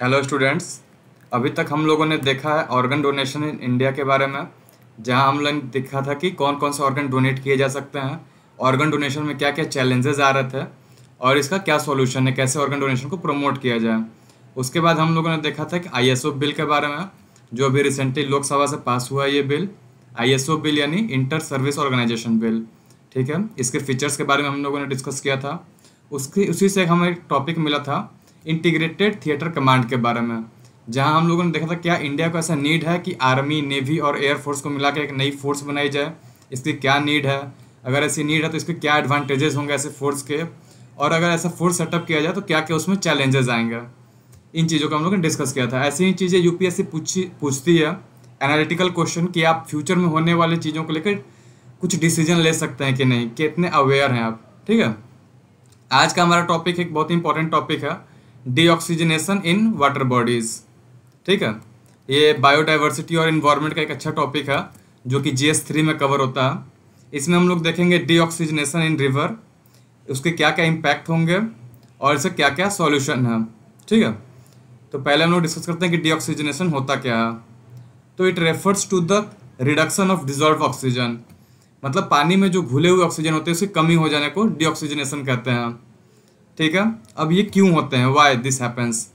hello students अभी तक हम लोगों ने देखा है ऑर्गन डोनेशन इन इंडिया के बारे में जहां हम लोग देखा था कि कौन कौन से ऑर्गन डोनेट किए जा सकते हैं ऑर्गन डोनेशन में क्या क्या चैलेंजेस आ रहे थे और इसका क्या सॉल्यूशन है कैसे ऑर्गन डोनेशन को प्रमोट किया जाए उसके बाद हम लोगों ने देखा था कि आई बिल के बारे में जो अभी रिसेंटली लोकसभा से पास हुआ ये बिल आई बिल यानी इंटर सर्विस ऑर्गेनाइजेशन बिल ठीक है इसके फीचर्स के बारे में हम लोगों ने डिस्कस किया था उसकी उसी से हमें एक टॉपिक मिला था इंटीग्रेटेड थिएटर कमांड के बारे में जहां हम लोगों ने देखा था क्या इंडिया को ऐसा नीड है कि आर्मी नेवी और एयरफोर्स को मिला एक नई फोर्स बनाई जाए इसकी क्या नीड है अगर ऐसी नीड है तो इसके क्या एडवांटेजेस होंगे ऐसे फोर्स के और अगर ऐसा फोर्स सेटअप किया जाए तो क्या क्या उसमें चैलेंजेस आएंगे इन चीज़ों को हम लोगों ने डिस्कस किया था ऐसी ही चीज़ें यू पूछी पूछती है एनालिटिकल क्वेश्चन कि आप फ्यूचर में होने वाली चीज़ों को लेकर कुछ डिसीजन ले सकते हैं कि नहीं कितने अवेयर हैं आप ठीक है आज का हमारा टॉपिक एक बहुत ही इंपॉर्टेंट टॉपिक है डीऑक्सीजनेशन इन वाटर बॉडीज़ ठीक है ये बायोडाइवर्सिटी और इन्वायरमेंट का एक अच्छा टॉपिक है जो कि जी एस थ्री में कवर होता है इसमें हम लोग देखेंगे डीऑक्सीजनेशन इन रिवर उसके क्या क्या इम्पैक्ट होंगे और इसे क्या क्या सॉल्यूशन है ठीक है तो पहले हम लोग डिस्कस करते हैं कि डीऑक्सीजनेशन होता क्या है तो it refers to the reduction of dissolve oxygen मतलब पानी में जो घुले हुए ऑक्सीजन होते हैं उसकी कमी हो जाने को डीऑक्सीजनेशन कहते हैं ठीक है अब ये क्यों होते हैं why this happens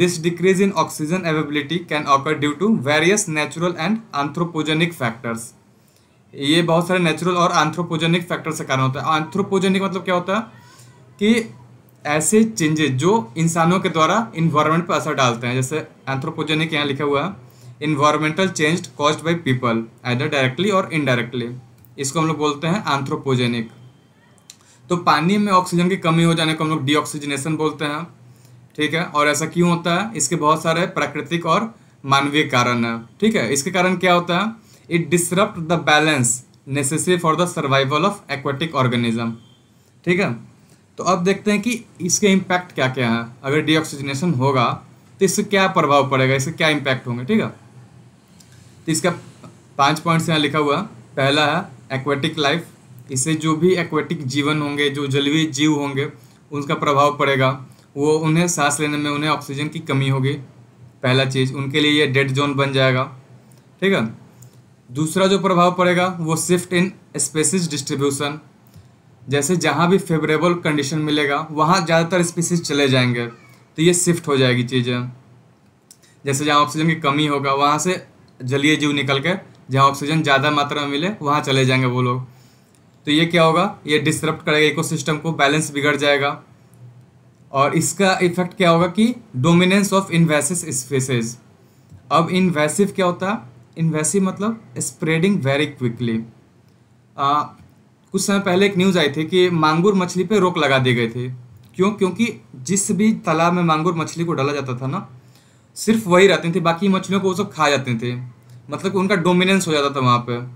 this decrease in oxygen availability can occur due to various natural and anthropogenic factors ये बहुत सारे नेचुरल और आंथ्रोपोजेनिक फैक्टर्स से कारण होता है आंथ्रोपोजेनिक मतलब क्या होता है कि ऐसे चेंजेस जो इंसानों के द्वारा इन्वायरमेंट पर असर डालते हैं जैसे एंथ्रोपोजेनिक यहाँ लिखा हुआ है environmental change caused by people either directly or indirectly इसको हम लोग बोलते हैं आंथ्रोपोजेनिक तो पानी में ऑक्सीजन की कमी हो जाने को हम लोग डीऑक्सीजनेशन बोलते हैं ठीक है और ऐसा क्यों होता है इसके बहुत सारे प्राकृतिक और मानवीय कारण है ठीक है इसके कारण क्या होता है it disrupt the balance necessary for the survival of aquatic organism ठीक है तो अब देखते हैं कि इसके इम्पैक्ट क्या क्या है अगर डीऑक्सीजनेशन होगा तो इससे क्या प्रभाव पड़ेगा इससे क्या इम्पैक्ट होंगे ठीक है तो इसका पांच पॉइंट्स यहाँ लिखा हुआ पहला है एक्वेटिक लाइफ इससे जो भी एक्वेटिक जीवन होंगे जो जलवीय जीव होंगे उनका प्रभाव पड़ेगा वो उन्हें सांस लेने में उन्हें ऑक्सीजन की कमी होगी पहला चीज़ उनके लिए ये डेड जोन बन जाएगा ठीक है दूसरा जो प्रभाव पड़ेगा वो शिफ्ट इन स्पेसिस डिस्ट्रीब्यूशन जैसे जहाँ भी फेवरेबल कंडीशन मिलेगा वहाँ ज़्यादातर स्पीसीज चले जाएंगे तो ये शिफ्ट हो जाएगी चीज़ें जैसे जहाँ ऑक्सीजन की कमी होगा वहाँ से जलीय जीव निकल के जहाँ ऑक्सीजन ज़्यादा मात्रा में मिले वहाँ चले जाएंगे वो लोग तो ये क्या होगा ये डिस्टरप्ट करेगा इकोसिस्टम को बैलेंस बिगड़ जाएगा और इसका इफेक्ट क्या होगा कि डोमिनेंस ऑफ इन्वेसिव स्पेसिस अब इन्वेसिव क्या होता है इन्वेसिव मतलब स्प्रेडिंग वेरी क्विकली कुछ समय पहले एक न्यूज़ आई थी कि मांगुर मछली पे रोक लगा दी गई थी क्यों क्योंकि जिस भी तालाब में मांगुर मछली को डाला जाता था ना सिर्फ वही रहती थी बाकी मछलियों को वो सब खा जाते थे मतलब उनका डोमिनेंस हो जाता था वहाँ पर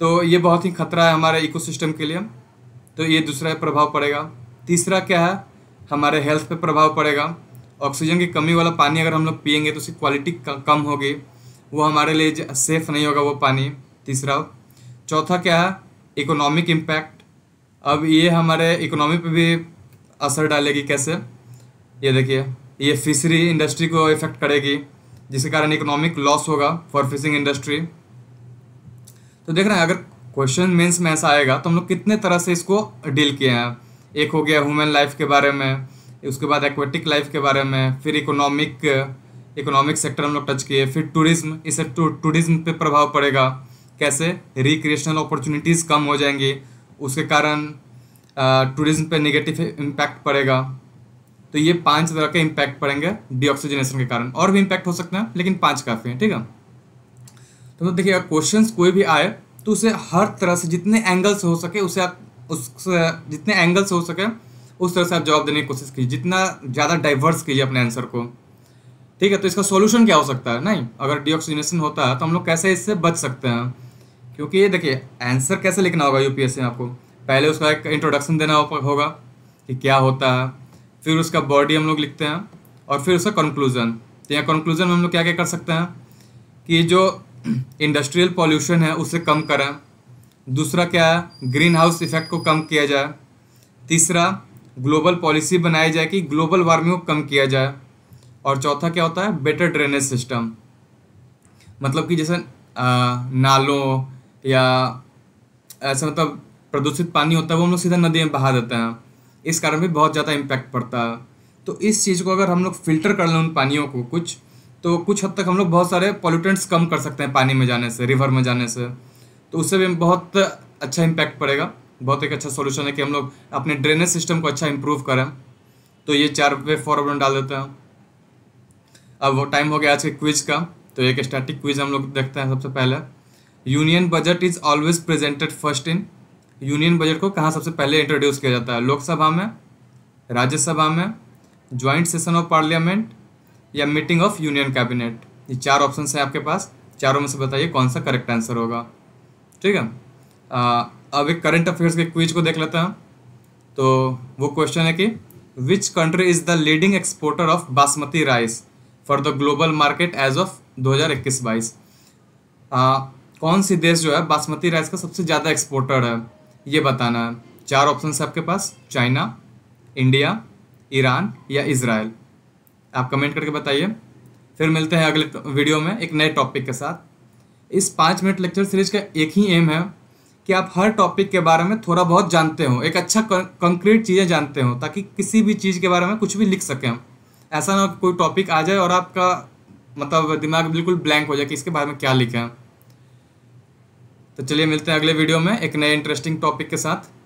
तो ये बहुत ही खतरा है हमारे इकोसिस्टम के लिए तो ये दूसरा प्रभाव पड़ेगा तीसरा क्या है हमारे हेल्थ पे प्रभाव पड़ेगा ऑक्सीजन की कमी वाला पानी अगर हम लोग पियेंगे तो उसकी क्वालिटी कम होगी वो हमारे लिए सेफ़ नहीं होगा वो पानी तीसरा चौथा क्या है इकोनॉमिक इम्पैक्ट अब ये हमारे इकोनॉमी पे भी असर डालेगी कैसे ये देखिए ये फिशरी इंडस्ट्री को इफ़ेक्ट करेगी जिसके कारण इकोनॉमिक लॉस होगा फॉर फिशिंग इंडस्ट्री तो देख रहे हैं अगर क्वेश्चन मेंस में ऐसा आएगा तो हम लोग कितने तरह से इसको डील किए हैं एक हो गया ह्यूमन लाइफ के बारे में उसके बाद एक्वेटिक लाइफ के बारे में फिर इकोनॉमिक इकोनॉमिक सेक्टर हम लोग टच किए फिर टूरिज्म इससे टूरिज्म पर प्रभाव पड़ेगा कैसे रिक्रिएशनल अपॉर्चुनिटीज़ कम हो जाएंगी उसके कारण टूरिज्म पे नेगेटिव इम्पैक्ट पड़ेगा तो ये पांच तरह के इम्पैक्ट पड़ेंगे डिऑक्सीजनेशन के कारण और भी इम्पैक्ट हो सकते हैं लेकिन पांच काफ़ी हैं ठीक है तो मतलब देखिएगा क्वेश्चन कोई भी आए तो उसे हर तरह से जितने एंगल्स हो सके उसे आप उस जितने एंगल्स हो सके उस तरह से आप जवाब देने की कोशिश कीजिए जितना ज़्यादा डाइवर्स कीजिए अपने आंसर को ठीक है तो इसका सॉल्यूशन क्या हो सकता है नहीं अगर डिऑक्सीजनेशन होता है तो हम लोग कैसे इससे बच सकते हैं क्योंकि ये देखिए आंसर कैसे लिखना होगा यूपीएससी में आपको पहले उसका एक इंट्रोडक्शन देना होगा कि क्या होता है फिर उसका बॉडी हम लोग लिखते हैं और फिर उसका कंक्लूजन तो यहाँ कंक्लूजन में हम लोग क्या क्या कर सकते हैं कि जो इंडस्ट्रियल पॉल्यूशन है उसे कम करें दूसरा क्या है ग्रीन हाउस इफेक्ट को कम किया जाए तीसरा ग्लोबल पॉलिसी बनाई जाए कि ग्लोबल वार्मिंग को कम किया जाए और चौथा क्या होता है बेटर ड्रेनेज सिस्टम मतलब कि जैसे नालों या ऐसा मतलब प्रदूषित पानी होता है वो हम लोग सीधा नदी में बहा देते हैं इस कारण भी बहुत ज़्यादा इम्पैक्ट पड़ता है तो इस चीज़ को अगर हम लोग फिल्टर कर लें उन पानियों को कुछ तो कुछ हद तक हम लोग बहुत सारे पॉल्यूटेंट्स कम कर सकते हैं पानी में जाने से रिवर में जाने से तो उससे भी बहुत अच्छा इम्पैक्ट पड़ेगा बहुत एक अच्छा सोल्यूशन है कि हम लोग अपने ड्रेनेज सिस्टम को अच्छा इम्प्रूव करें तो ये चार वे फॉरवर्ड डाल देते हैं अब वो टाइम हो गया आज के क्विज का तो एक स्टैटिक क्विज हम लोग देखते हैं सबसे पहले union budget is always presented first in union budget को कहाँ सबसे पहले इंट्रोड्यूस किया जाता है लोकसभा में राज्यसभा में ज्वाइंट सेशन ऑफ पार्लियामेंट या मीटिंग ऑफ यूनियन कैबिनेट ये चार ऑप्शन हैं आपके पास चारों में से बताइए कौन सा करेक्ट आंसर होगा ठीक है अब एक करंट अफेयर्स के क्विज को देख लेते हैं तो वो क्वेश्चन है कि which country is the leading exporter of basmati rice for the global market as of 2021-22 कौन सी देश जो है बासमती राइस का सबसे ज़्यादा एक्सपोर्टर है ये बताना है चार ऑप्शन है आपके पास चाइना इंडिया ईरान या इसराइल आप कमेंट करके बताइए फिर मिलते हैं अगले वीडियो में एक नए टॉपिक के साथ इस पाँच मिनट लेक्चर सीरीज का एक ही एम है कि आप हर टॉपिक के बारे में थोड़ा बहुत जानते हो एक अच्छा कंक्रीट चीज़ें जानते हो ताकि किसी भी चीज़ के बारे में कुछ भी लिख सकें ऐसा ना कोई टॉपिक आ जाए और आपका मतलब दिमाग बिल्कुल ब्लैंक हो जाए कि इसके बारे में क्या लिखें तो चलिए मिलते हैं अगले वीडियो में एक नए इंटरेस्टिंग टॉपिक के साथ